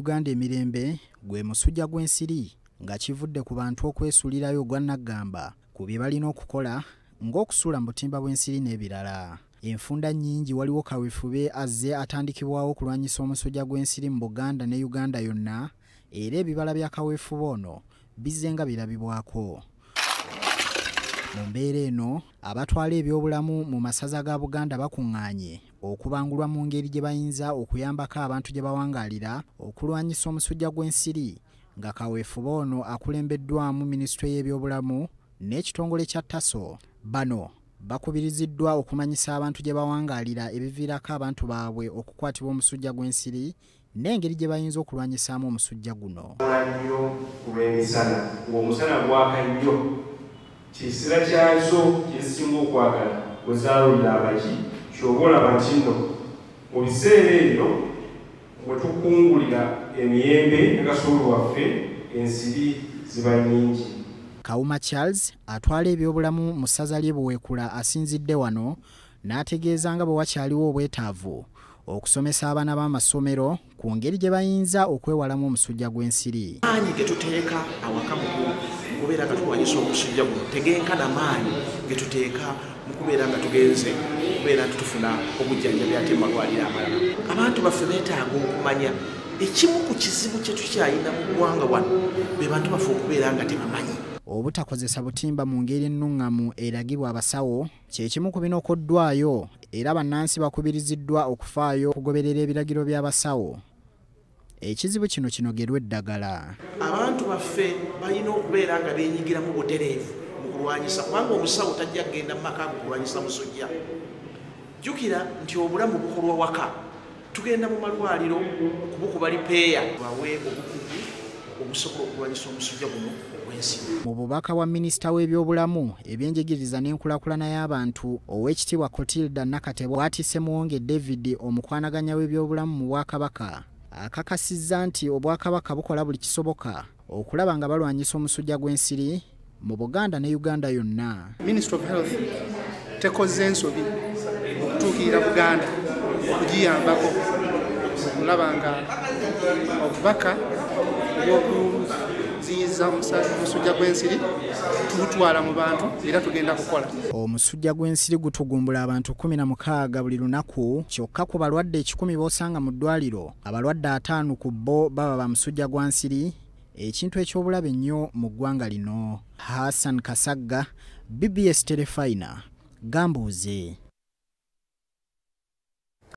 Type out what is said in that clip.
uganda emirembe gwe musujja gw'ensiri nga kivudde ku bantu okwesuulirayo gwannaggamba ku bye balina okukola ng'okusuula mu butimba bw'ensiri n'ebirala enfunda nnyingi waliwo kaweefube azze atandikibwawo okulwanyisa omusujja gw'ensiri mu buganda ne uganda yonna era ebibala bya kaweefube ono bizze nga birabibwako mu mbeera eno abatwala ebyobulamu mu masaza ga buganda bakuŋŋaanye okubangulwa mu ngeri gye bayinza okuyambako abantu gye bawangaalira okulwanyisa omusujja gw'ensiri nga kaweefuba ono akulembeddwamu minisitule y'ebyobulamu n'ekitongole kya taso bano bakubiriziddwa okumanyisa abantu gye bawangaalira ebiviirako abantu baabwe okukwatibwa omusujja gw'ensiri n'engeri gye bayinza okulwanyisaamu omusujja guno nnyo kulw'emisana ng'omusana gwaka nnyo kiseera kyazo kyesinga okwagala wezaalonda abaki kyoba olaba kino mu biseera ebyo bwe tukungulira emiyembe agasobolo waffe ensiri ziba nyingi kawuma charles atwala ebyobulamu mu ssaza ly'ebuweekula asinzidde wano n'ategeeza nga bwe wakyaliwo obwetaavu okusomesa abaana b'amasomero ku ngeri gye bayinza okwewalamu omusujja gw'ensiri maanyi ge tuteeka awaka mu kubeera nga tukuwanyisa omusujja guno tegenkana maanyi ge tuteeka mu kubeera nga tugenze okubeera nti tufuna obujjanjabi ate mu malwaliro amalala abantu baffe beetaaga okumanya ekimu ku kizibu kye tukyayina mu ggwanga wano be bantu baffe okubeera nga tebamanyi obutakozesa butimba mu ngeri ennuŋŋamu eragibwa abasawo kye kimu ku bino okoddwayo era bannansi bakubiriziddwa okufaayo okugoberera ebiragiro by'abasawo ekizibu kino kinogerwa eddagala abantu baffe balina okubeera nga benyigira mu butereevu mu kulwanyisa kubanga omusawo tajja kgenda mu maka gukulwanyisa musujja jjukira nti obulamu bukolwa waka tugenda mu malwaliro kubukuba lipeeya bwaweebwa obukugu obusobola okulwanyisa omusujja guno ogw'ensiri mu bubaka bwa minisita w'ebyobulamu ebyenjigiriza n'enkulakulana y'abantu oweekitiibwa cotilda nakatebwa bwatiise muwonge david omukwanaganya w'ebyobulamu mu bwakabaka akakasizza nti obwakabaka bukola buli kisoboka okulaba nga balwanyisa omusujja gw'ensiri mu buganda ne uganda yonna minisita of health tekoze ensobi okutuukirira buganda okugiyambako okulaba nga obubaka y'okuziyiza omusujja gw'ensiri tugutwala mu bantu era tugenda kukola omusujja gw'ensiri gutugumbula abantu 16 buli lunaku kyokka ku balwadde 1 b'osanga mu ddwaliro abalwadde ataano ku bo baba ba musujja gwa nsiri ekintu ekyobulabe ennyo mu ggwanga lino hassan kasagga bbs terefina gambuuze